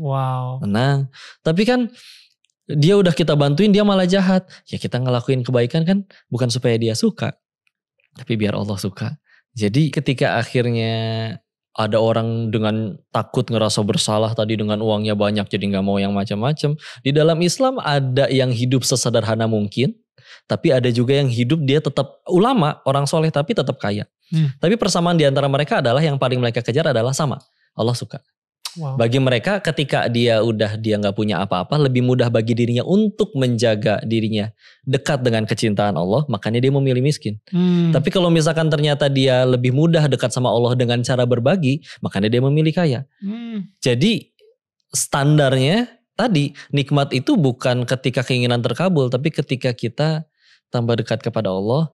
Wow. Tenang. Tapi kan dia udah kita bantuin dia malah jahat. Ya kita ngelakuin kebaikan kan bukan supaya dia suka. Tapi biar Allah suka. Jadi ketika akhirnya ada orang dengan takut ngerasa bersalah tadi dengan uangnya banyak jadi nggak mau yang macam-macam. Di dalam Islam ada yang hidup sesederhana mungkin, tapi ada juga yang hidup dia tetap ulama, orang soleh tapi tetap kaya. Hmm. Tapi persamaan di antara mereka adalah yang paling mereka kejar adalah sama. Allah suka. Wow. Bagi mereka ketika dia udah dia nggak punya apa-apa, lebih mudah bagi dirinya untuk menjaga dirinya dekat dengan kecintaan Allah, makanya dia memilih miskin. Hmm. Tapi kalau misalkan ternyata dia lebih mudah dekat sama Allah dengan cara berbagi, makanya dia memilih kaya. Hmm. Jadi standarnya tadi nikmat itu bukan ketika keinginan terkabul, tapi ketika kita tambah dekat kepada Allah,